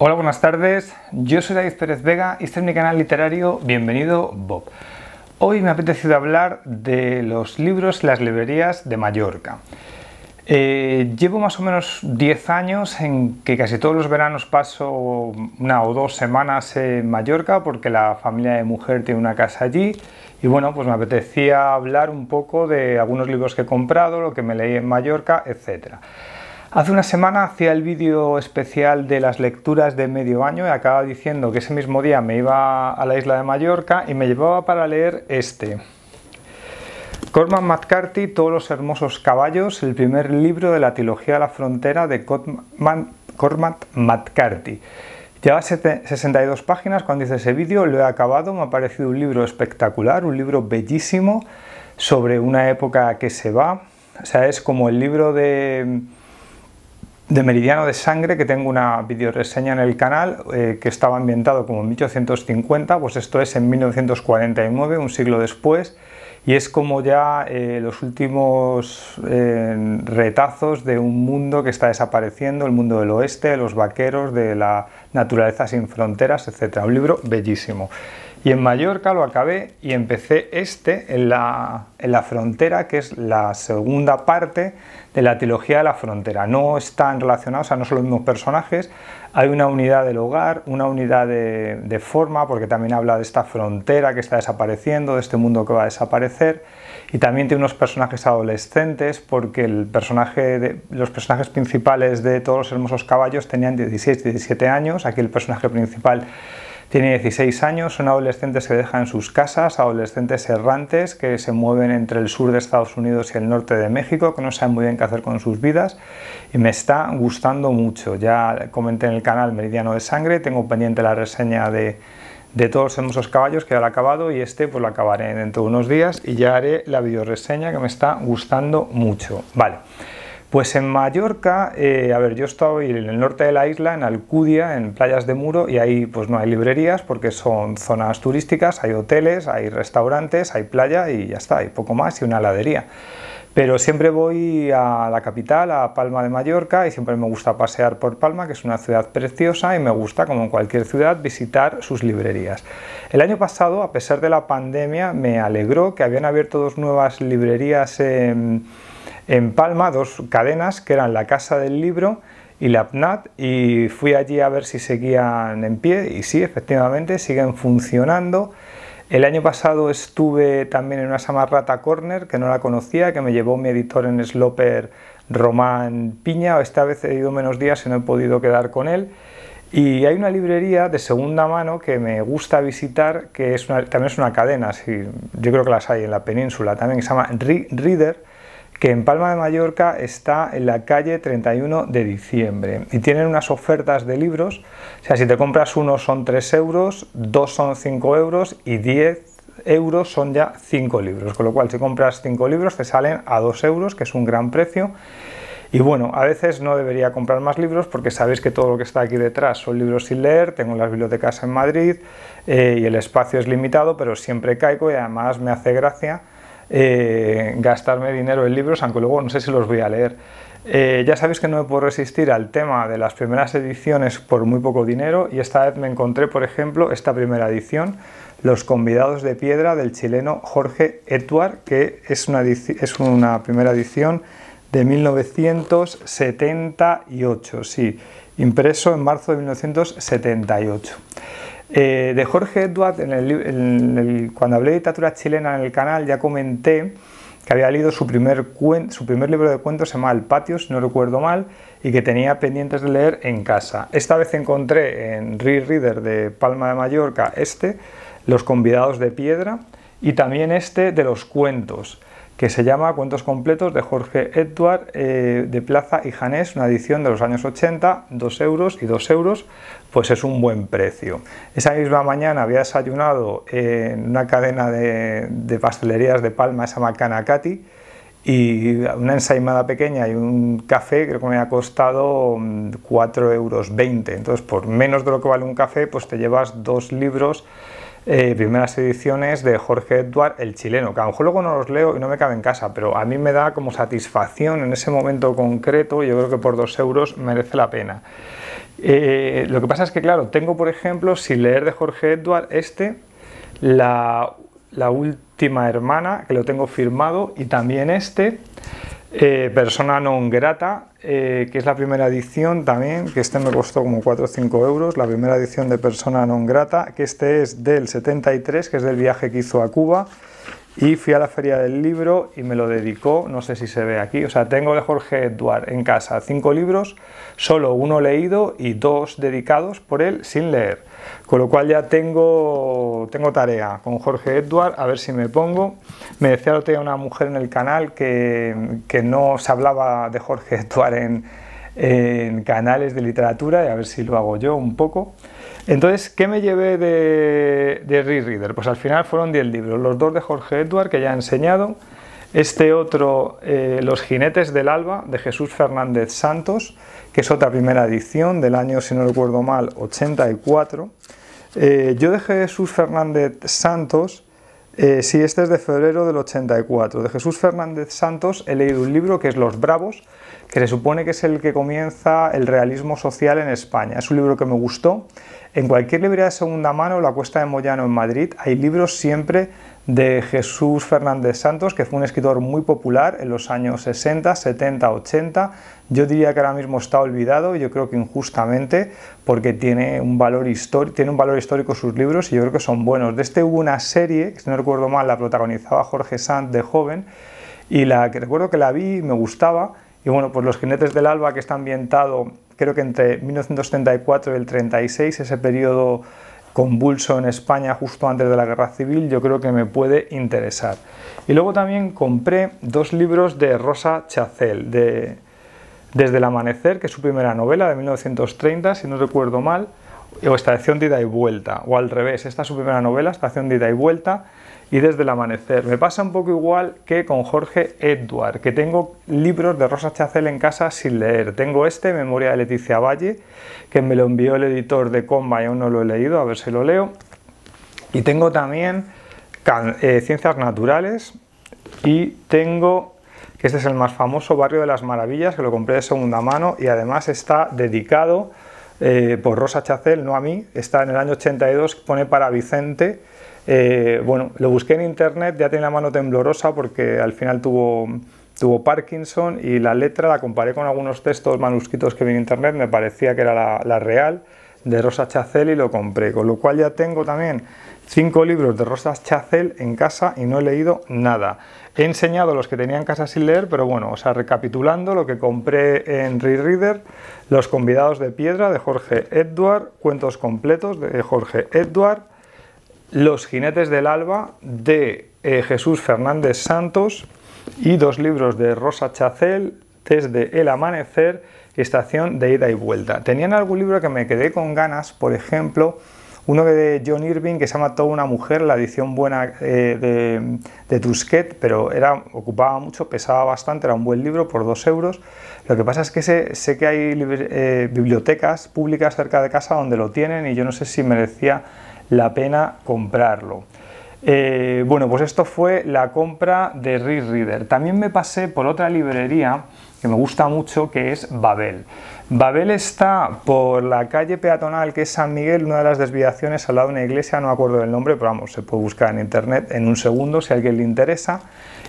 Hola, buenas tardes. Yo soy David Pérez Vega y este es mi canal literario Bienvenido Bob. Hoy me ha apetecido hablar de los libros las librerías de Mallorca. Eh, llevo más o menos 10 años en que casi todos los veranos paso una o dos semanas en Mallorca porque la familia de mujer tiene una casa allí y bueno, pues me apetecía hablar un poco de algunos libros que he comprado, lo que me leí en Mallorca, etcétera. Hace una semana hacía el vídeo especial de las lecturas de medio año y acababa diciendo que ese mismo día me iba a la isla de Mallorca y me llevaba para leer este. Cormac McCarthy, Todos los hermosos caballos, el primer libro de la trilogía la frontera de Cormac McCarthy. Lleva 62 páginas cuando hice ese vídeo, lo he acabado, me ha parecido un libro espectacular, un libro bellísimo sobre una época que se va. O sea, es como el libro de de Meridiano de Sangre, que tengo una videoreseña en el canal, eh, que estaba ambientado como en 1850, pues esto es en 1949, un siglo después, y es como ya eh, los últimos eh, retazos de un mundo que está desapareciendo, el mundo del oeste, de los vaqueros, de la naturaleza sin fronteras, etc. Un libro bellísimo. Y en Mallorca lo acabé y empecé este en la, en la, frontera, que es la segunda parte de la trilogía de la frontera. No están relacionados, o sea, no son los mismos personajes. Hay una unidad del hogar, una unidad de, forma, porque también habla de esta frontera que está desapareciendo, de este mundo que va a desaparecer. Y también tiene unos personajes adolescentes, porque el personaje de, los personajes principales de Todos los Hermosos Caballos tenían 16, 17 años. Aquí el personaje principal tiene 16 años, son adolescentes que dejan sus casas, adolescentes errantes que se mueven entre el sur de Estados Unidos y el norte de México, que no saben muy bien qué hacer con sus vidas y me está gustando mucho. Ya comenté en el canal Meridiano de Sangre, tengo pendiente la reseña de, todos los hermosos caballos que ya lo he acabado y este pues lo acabaré dentro de unos días y ya haré la videoreseña que me está gustando mucho. Vale. Pues en Mallorca, eh, a ver, yo estoy en el norte de la isla, en Alcudia, en playas de Muro, y ahí pues no hay librerías porque son zonas turísticas, hay hoteles, hay restaurantes, hay playa y ya está, hay poco más y una heladería. Pero siempre voy a la capital, a Palma de Mallorca, y siempre me gusta pasear por Palma, que es una ciudad preciosa, y me gusta, como en cualquier ciudad, visitar sus librerías. El año pasado, a pesar de la pandemia, me alegró que habían abierto dos nuevas librerías. en en Palma dos cadenas que eran la Casa del Libro y la PNAT y fui allí a ver si seguían en pie y sí, efectivamente, siguen funcionando. El año pasado estuve también en una Samarrata Corner que no la conocía, que me llevó mi editor en Sloper Román Piña. Esta vez he ido menos días y no he podido quedar con él. Y hay una librería de segunda mano que me gusta visitar, que es también es una cadena, yo creo que las hay en la península también, que se llama Reader que en Palma de Mallorca está en la calle 31 de diciembre y tienen unas ofertas de libros, o sea, si te compras uno son 3 euros, dos son 5 euros y 10 euros son ya 5 libros, con lo cual si compras 5 libros te salen a 2 euros, que es un gran precio. Y bueno, a veces no debería comprar más libros porque sabéis que todo lo que está aquí detrás son libros sin leer, tengo las bibliotecas en Madrid eh, y el espacio es limitado, pero siempre caigo y además me hace gracia eh, gastarme dinero en libros, aunque luego no sé si los voy a leer. Eh, ya sabéis que no me puedo resistir al tema de las primeras ediciones por muy poco dinero y esta vez me encontré, por ejemplo, esta primera edición, Los convidados de piedra del chileno Jorge Etuar, que es una, es una primera edición de 1978, sí, impreso en marzo de 1978. Eh, de Jorge Edward, cuando hablé de literatura chilena en el canal, ya comenté que había leído su primer, su primer libro de cuentos, se llama El Patio, si no recuerdo mal, y que tenía pendientes de leer en casa. Esta vez encontré en Reader de Palma de Mallorca este, Los convidados de piedra, y también este de los cuentos que se llama Cuentos completos de Jorge Edward eh, de Plaza y Janés, una edición de los años 80, 2 euros y 2 euros, pues es un buen precio. Esa misma mañana había desayunado en una cadena de, pastelerías de Palma, esa macana Cati, y una ensaimada pequeña y un café creo que me ha costado 4,20 mm, euros. Entonces, por menos de lo que vale un café, pues te llevas dos libros eh, primeras ediciones de Jorge Edward, el chileno, que a lo mejor luego no los leo y no me cabe en casa, pero a mí me da como satisfacción en ese momento concreto, yo creo que por dos euros merece la pena. Eh, lo que pasa es que, claro, tengo, por ejemplo, sin leer de Jorge Edward, este, la, la última hermana, que lo tengo firmado, y también este, eh, Persona non grata, eh, que es la primera edición también, que este me costó como 4 o 5 euros, la primera edición de Persona non grata, que este es del 73, que es del viaje que hizo a Cuba, y fui a la feria del libro y me lo dedicó, no sé si se ve aquí, o sea, tengo de Jorge Edward en casa cinco libros, solo uno leído y dos dedicados por él sin leer. Con lo cual ya tengo, tarea con Jorge Edward, a ver si me pongo. Me decía lo tenía una mujer en el canal que, no se hablaba de Jorge Eduard en, en canales de literatura, y a ver si lo hago yo un poco. Entonces, ¿qué me llevé de, de reader Pues al final fueron 10 libros, los dos de Jorge Edward, que ya he enseñado, este otro, eh, Los jinetes del alba, de Jesús Fernández Santos, que es otra primera edición del año, si no recuerdo mal, 84. Eh, yo de Jesús Fernández Santos eh, sí, este es de febrero del 84. De Jesús Fernández Santos he leído un libro que es Los Bravos, que se supone que es el que comienza el realismo social en España. Es un libro que me gustó. En cualquier librería de segunda mano, La Cuesta de Moyano en Madrid, hay libros siempre de Jesús Fernández Santos, que fue un escritor muy popular en los años 60, 70, 80. Yo diría que ahora mismo está olvidado, yo creo que injustamente, porque tiene un valor, tiene un valor histórico sus libros y yo creo que son buenos. De este hubo una serie, si no recuerdo mal, la protagonizaba Jorge Sanz de joven, y la que recuerdo que la vi, y me gustaba, y bueno, pues Los jinetes del alba, que está ambientado creo que entre 1934 y el 36, ese periodo convulso en España justo antes de la guerra civil, yo creo que me puede interesar. Y luego también compré dos libros de Rosa Chacel, de Desde el Amanecer, que es su primera novela de 1930, si no recuerdo mal, o Estación de Ida y Vuelta, o al revés, esta es su primera novela, Estación de Ida y Vuelta, y desde el amanecer. Me pasa un poco igual que con Jorge Edward, que tengo libros de Rosa Chacel en casa sin leer. Tengo este, Memoria de Leticia Valle, que me lo envió el editor de Comba y aún no lo he leído, a ver si lo leo. Y tengo también eh, Ciencias Naturales y tengo que este es el más famoso Barrio de las Maravillas, que lo compré de segunda mano y además está dedicado eh, por Rosa Chacel, no a mí, está en el año 82, pone para Vicente, eh, bueno, lo busqué en internet, ya tenía la mano temblorosa porque al final tuvo, Parkinson y la letra la comparé con algunos textos manuscritos que vi en internet, me parecía que era la, real de Rosa Chacel y lo compré, con lo cual ya tengo también cinco libros de Rosa Chacel en casa y no he leído nada. He enseñado los que tenía en casa sin leer, pero bueno, o sea, recapitulando lo que compré en Rereader, Los convidados de piedra de Jorge Edward, Cuentos completos de Jorge Edward, los jinetes del alba de eh, Jesús Fernández Santos y dos libros de Rosa Chacel desde El Amanecer, Estación de Ida y Vuelta. Tenían algún libro que me quedé con ganas, por ejemplo, uno de John Irving que se llama Toda una mujer, la edición buena eh, de, de, pero era, ocupaba mucho, pesaba bastante, era un buen libro por dos euros. Lo que pasa es que sé, que hay eh, bibliotecas públicas cerca de casa donde lo tienen y yo no sé si merecía la pena comprarlo. Eh, bueno, pues esto fue la compra de Read Reader. También me pasé por otra librería que me gusta mucho, que es Babel. Babel está por la calle peatonal que es San Miguel, una de las desviaciones al lado de una iglesia, no me acuerdo del nombre, pero vamos, se puede buscar en internet en un segundo si a alguien le interesa.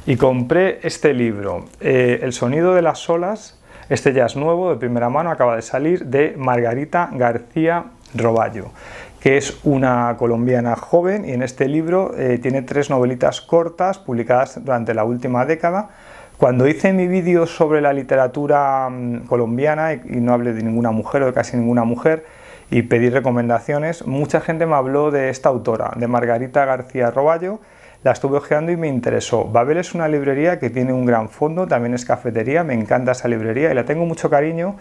Y compré este libro, eh, El sonido de las olas, este ya es nuevo, de primera mano, acaba de salir, de Margarita García Roballo que es una colombiana joven y en este libro eh, tiene tres novelitas cortas publicadas durante la última década. Cuando hice mi vídeo sobre la literatura mm, colombiana y, y no hablé de ninguna mujer o de casi ninguna mujer y pedí recomendaciones, mucha gente me habló de esta autora, de Margarita García Roballo, la estuve ojeando y me interesó. Babel es una librería que tiene un gran fondo, también es cafetería, me encanta esa librería y la tengo mucho cariño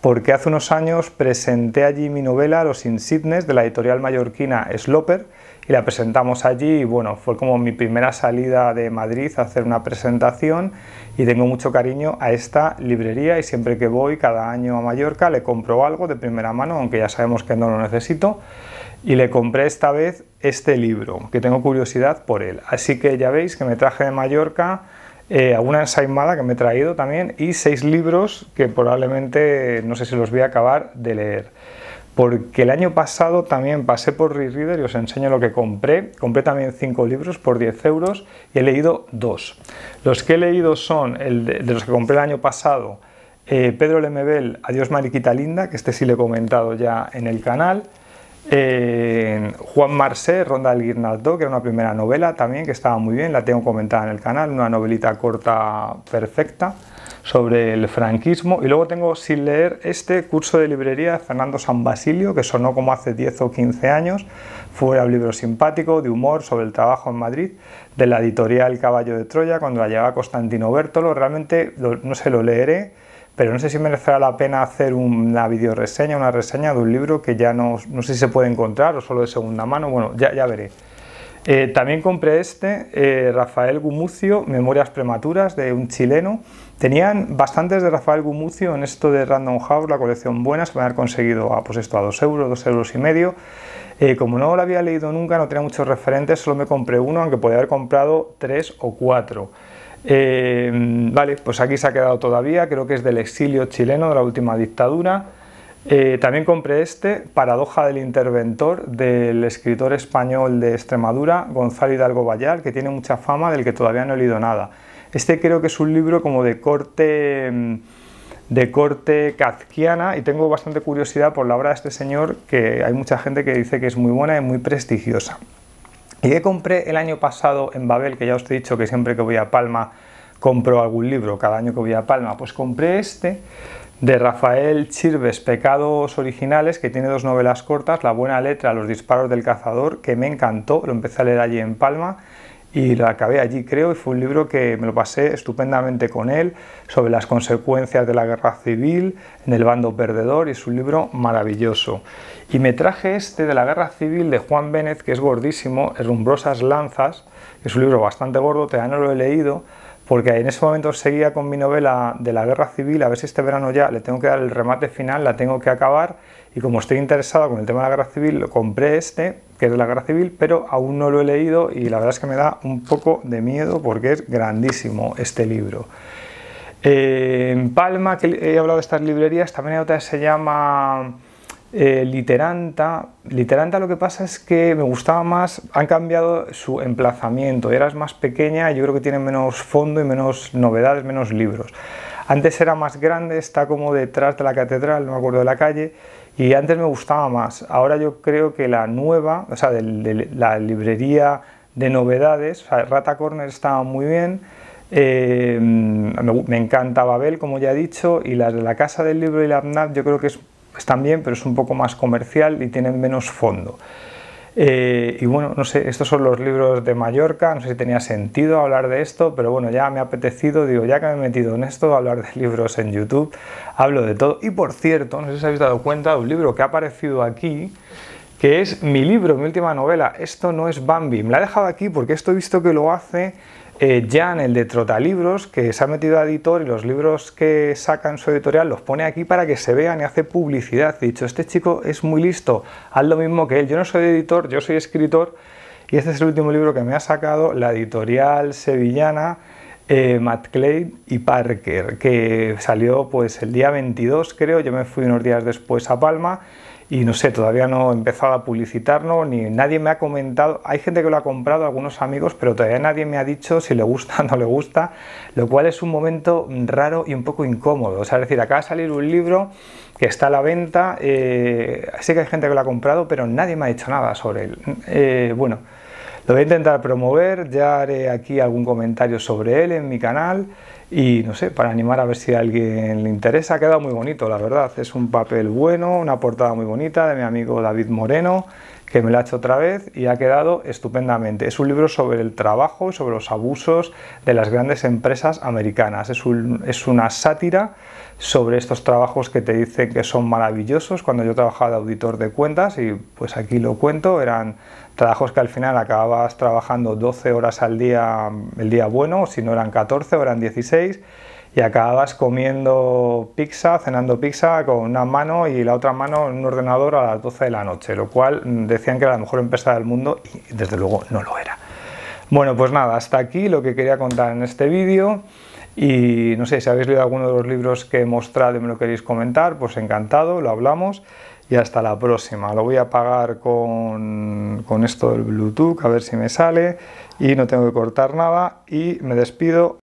porque hace unos años presenté allí mi novela Los Insidnes de la editorial mallorquina Sloper y la presentamos allí y bueno, fue como mi primera salida de Madrid a hacer una presentación y tengo mucho cariño a esta librería y siempre que voy cada año a Mallorca le compro algo de primera mano, aunque ya sabemos que no lo necesito y le compré esta vez este libro, que tengo curiosidad por él. Así que ya veis que me traje de Mallorca una eh, alguna mala que me he traído también y seis libros que probablemente no sé si los voy a acabar de leer. Porque el año pasado también pasé por ReReader y os enseño lo que compré. Compré también cinco libros por 10 euros y he leído dos. Los que he leído son, de, los que compré el año pasado, eh, Pedro Lemebel, Adiós Mariquita Linda, que este sí le he comentado ya en el canal. Juan Marsé, Ronda del Guirnaldo, que era una primera novela también, que estaba muy bien, la tengo comentada en el canal, una novelita corta perfecta sobre el franquismo. Y luego tengo sin leer este curso de librería de Fernando San Basilio, que sonó como hace 10 o 15 años. Fue un libro simpático, de humor, sobre el trabajo en Madrid, de la editorial Caballo de Troya, cuando la llevaba Constantino Bertolo. Realmente, no se lo leeré pero no sé si merecerá la pena hacer una videoreseña, una reseña de un libro que ya no, sé si se puede encontrar o solo de segunda mano, bueno, ya, veré. Eh, también compré este, eh, Rafael Gumucio, Memorias Prematuras, de un chileno. Tenían bastantes de Rafael Gumucio en esto de Random House, la colección buena, se me han conseguido a, ah, pues esto, a 2 euros, 2 euros y medio. Eh, como no lo había leído nunca, no tenía muchos referentes, solo me compré uno, aunque podía haber comprado tres o cuatro. Eh, vale, pues aquí se ha quedado todavía, creo que es del exilio chileno de la última dictadura. Eh, también compré este, Paradoja del Interventor, del escritor español de Extremadura, Gonzalo Hidalgo Vallar, que tiene mucha fama, del que todavía no he leído nada. Este creo que es un libro como de corte mm, de corte kazkiana y tengo bastante curiosidad por la obra de este señor que hay mucha gente que dice que es muy buena y muy prestigiosa. ¿Y qué compré el año pasado en Babel? Que ya os he dicho que siempre que voy a Palma compro algún libro, cada año que voy a Palma. Pues compré este de Rafael Chirves, Pecados Originales, que tiene dos novelas cortas, La buena letra, Los disparos del cazador, que me encantó, lo empecé a leer allí en Palma y la acabé allí, creo, y fue un libro que me lo pasé estupendamente con él, sobre las consecuencias de la guerra civil en el bando perdedor, y es un libro maravilloso. Y me traje este de la guerra civil de Juan Vélez, que es gordísimo, es Rumbrosas Lanzas, es un libro bastante gordo, todavía no lo he leído, porque en ese momento seguía con mi novela de la guerra civil, a ver si este verano ya le tengo que dar el remate final, la tengo que acabar, y como estoy interesado con el tema de la guerra civil, lo compré este, que es de la guerra civil, pero aún no lo he leído y la verdad es que me da un poco de miedo porque es grandísimo este libro. Eh, en Palma, que he hablado de estas librerías, también hay otra que se llama eh, Literanta. Literanta lo que pasa es que me gustaba más, han cambiado su emplazamiento, era más pequeña, yo creo que tiene menos fondo y menos novedades, menos libros. Antes era más grande, está como detrás de la catedral, no me acuerdo de la calle y antes me gustaba más. Ahora yo creo que la nueva, o sea, de, la librería de novedades, Rata Corner estaba muy bien. Eh, me, encanta Babel, como ya he dicho, y las de la Casa del Libro y la APNAP yo creo que están bien, pero es un poco más comercial y tienen menos fondo. Eh, y bueno, no sé, estos son los libros de Mallorca, no sé si tenía sentido hablar de esto, pero bueno, ya me ha apetecido, digo, ya que me he metido en esto, hablar de libros en YouTube, hablo de todo. Y por cierto, no sé si habéis dado cuenta de un libro que ha aparecido aquí, que es mi libro, mi última novela. Esto no es Bambi. Me la he dejado aquí porque esto he visto que lo hace Jan, eh, el de Trotalibros, que se ha metido a editor y los libros que saca en su editorial los pone aquí para que se vean y hace publicidad. He dicho, este chico es muy listo, haz lo mismo que él. Yo no soy editor, yo soy escritor y este es el último libro que me ha sacado la editorial sevillana eh, Matt Clay y Parker, que salió pues el día 22 creo, yo me fui unos días después a Palma y no sé, todavía no he empezado a publicitarlo, ni nadie me ha comentado, hay gente que lo ha comprado, algunos amigos, pero todavía nadie me ha dicho si le gusta o no le gusta, lo cual es un momento raro y un poco incómodo, sea, es decir, acaba de salir un libro que está a la venta, eh, sé que hay gente que lo ha comprado, pero nadie me ha dicho nada sobre él. Eh, bueno, lo voy a intentar promover, ya haré aquí algún comentario sobre él en mi canal y no sé, para animar a ver si a alguien le interesa. Ha quedado muy bonito, la verdad. Es un papel bueno, una portada muy bonita de mi amigo David Moreno, que me lo ha hecho otra vez y ha quedado estupendamente. Es un libro sobre el trabajo, sobre los abusos de las grandes empresas americanas. Es, es una sátira sobre estos trabajos que te dicen que son maravillosos. Cuando yo trabajaba de auditor de cuentas, y pues aquí lo cuento, eran trabajos que al final acababas trabajando 12 horas al día, el día bueno, si no eran 14, eran 16, y acababas comiendo pizza, cenando pizza con una mano y la otra mano en un ordenador a las 12 de la noche, lo cual decían que era la mejor empresa del mundo y desde luego no lo era. Bueno, pues nada, hasta aquí lo que quería contar en este vídeo. Y no sé, si habéis leído alguno de los libros que he mostrado y me lo queréis comentar, pues encantado, lo hablamos y hasta la próxima. Lo voy a apagar con, esto del Bluetooth, a ver si me sale y no tengo que cortar nada y me despido.